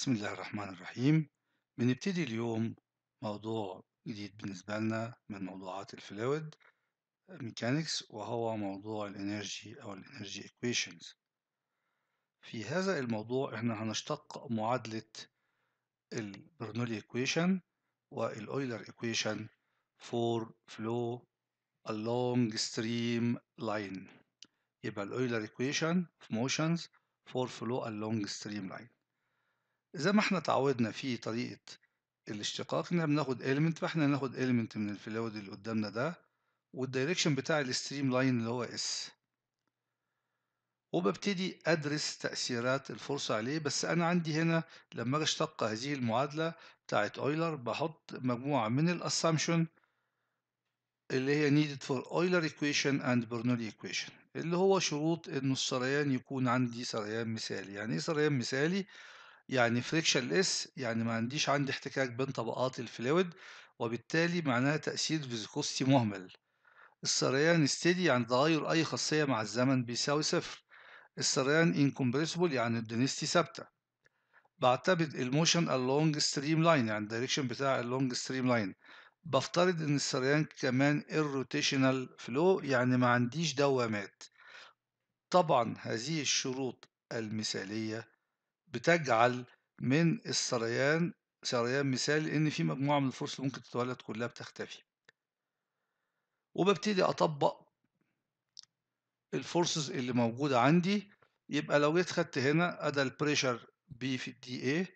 بسم الله الرحمن الرحيم بنبتدي اليوم موضوع جديد بالنسبة لنا من موضوعات الفلويد ميكانيكس وهو موضوع الانرجي او الانرجي equations في هذا الموضوع احنا هنشتق معادلة البرنولي equation والاويلر equation for flow along stream line يبقى الاويلر equation of motions for flow along stream line زي ما إحنا تعودنا في طريقة الاشتقاق إن إحنا بناخد element، فإحنا هناخد element من الفلود اللي قدّامنا ده والدايركشن بتاع الستريم لاين اللي هو اس وببتدي أدرس تأثيرات الفرصة عليه، بس أنا عندي هنا لمّا آجي أشتق هذه المعادلة بتاعت أويلر بحط مجموعة من الاسامشن اللي هي needed for Euler equation and Bernoulli equation اللي هو شروط ان السريان يكون عندي سريان مثالي، يعني إيه سريان مثالي؟ يعني فريكشن لس يعني ما عنديش عندي احتكاك بين طبقات الفلويد وبالتالي معناها تأثير فيزيكوستي مهمل السريان ستيدي يعني تغير أي خاصية مع الزمن بيساوي صفر السريان انكمبريسبل يعني الدنستي ثابتة بعتبر الموشن اللونج ستريم لاين يعني الدايركشن بتاع اللونج ستريم لاين بفترض إن السريان كمان الروتيشنال فلو يعني ما عنديش دوامات طبعا هذه الشروط المثالية بتجعل من السريان سريان مثالي لأن في مجموعة من الفرص اللي ممكن تتولد كلها بتختفي وببتدي أطبق الفورسز اللي موجودة عندي يبقى لو جيت خدت هنا أدا البريشر بي في الدي اي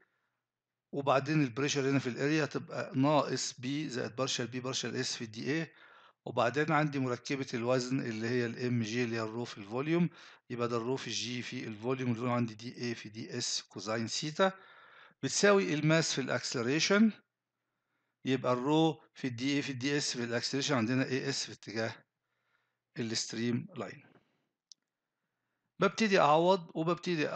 وبعدين البريشر هنا في الاريا هتبقى ناقص بي زائد بارشل بي بارشل اس في الدي ايه وبعدين عندي مركبة الوزن اللي هي الام جي اللي هي الرو في الفوليوم يبقى ده الرو في الجي في الفوليوم اللي عندي دي اي في دي اس كوزاين سيتا بتساوي الماس في الاكسلريشن يبقى الرو في الدي اي في الدي اس في الاكسلريشن عندنا اي اس في اتجاه الستريم لاين ببتدي اعوض وببتدي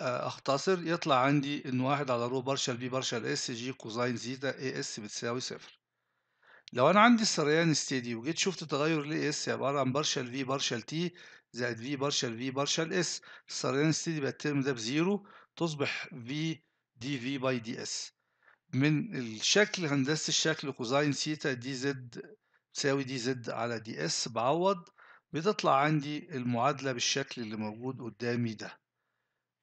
اختصر يطلع عندي ان واحد على رو بارشال بي بارشال اس جي كوزاين زيتا اي اس بتساوي صفر لو انا عندي السريان ستيدي وجيت شفت تغير الاي اس عباره عن بارشال في بارشال تي زائد في بارشال في بارشال اس السريان ستيدي بقى الترم ده بزيرو تصبح في دي في باي دي اس من الشكل هندسه الشكل كوزاين سيتا دي زد تساوي دي زد على دي اس بعوض بتطلع عندي المعادله بالشكل اللي موجود قدامي ده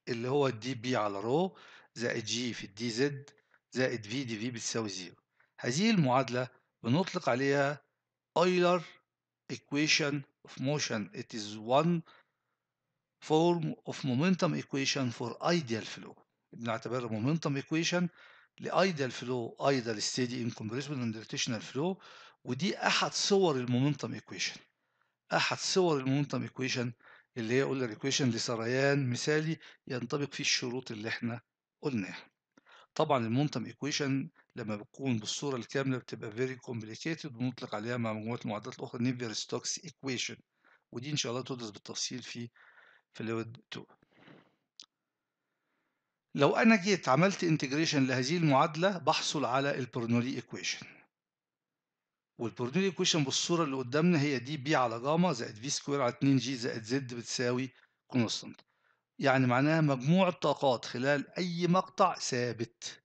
اللي هو الدي بي على رو زائد جي في الدي زد زائد في دي في بتساوي زيرو هذه المعادله بنطلق عليها Euler equation of motion it is one form of momentum equation for ideal flow بنعتبرها momentum equation ideal flow ideal steady incompressible and rotational flow ودي احد صور المومنتم ايكويشن احد صور المومنتم ايكويشن اللي هي اولر ايكويشن لسريان مثالي ينطبق فيه الشروط اللي احنا قلناها طبعا المومنتم ايكويشن لما بتكون بالصوره الكامله بتبقى فيري كومبليكيتد ونطلق عليها مع مجموعه المعادلات الاخرى نيفير ستوكس ايكويشن ودي ان شاء الله تدرس بالتفصيل في فلويد 2 لو انا جيت عملت انتجريشن لهذه المعادله بحصل على البرنولي ايكويشن والبرنولي ايكويشن بالصوره اللي قدامنا هي دي بي على جاما زائد في سكوير على 2 جي زائد زد بتساوي كونستنت يعني معناها مجموع الطاقات خلال أي مقطع ثابت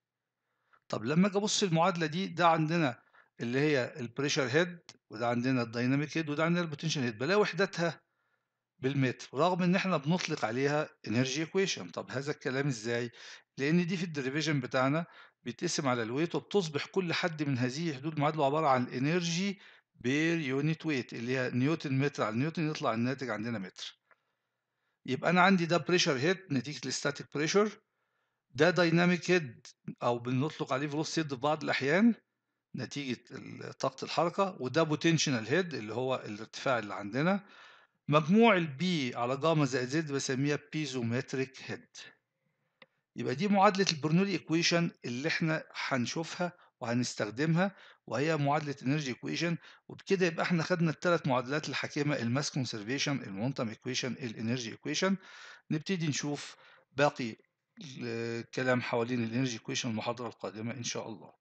طب لما أجي أبص المعادلة دي ده عندنا اللي هي البريشر هيد وده عندنا الدايناميك هيد وده عندنا البوتنشال هيد بلاقي وحدتها بالمتر رغم ان احنا بنطلق عليها انرجي ايكويشن طب هذا الكلام ازاي لان دي في الديريفيجن بتاعنا بيتقسم على الويت وبتصبح كل حد من هذه الحدود المعادله عباره عن انرجي بير يونت ويت اللي هي نيوتن متر على نيوتن يطلع الناتج عندنا متر يبقى انا عندي ده بريشر هيد نتيجه الاستاتيك بريشر ده دايناميك هيد او بنطلق عليه فيلوسيتي هيد في بعض الاحيان نتيجه طاقه الحركه وده بوتنشنال هيد اللي هو الارتفاع اللي عندنا مجموع البي على جاما زائد زد بسميها بيزومتريك هيد يبقى دي معادله البرنولي ايكويشن اللي احنا هنشوفها وهنستخدمها وهي معادلة Energy equation وبكده يبقى احنا خدنا الثلاث معادلات الحكيمة الماس كونسرفيشن المونتم equation الانرجي equation نبتدي نشوف باقي الكلام حوالين الانرجي equation المحاضرة القادمة ان شاء الله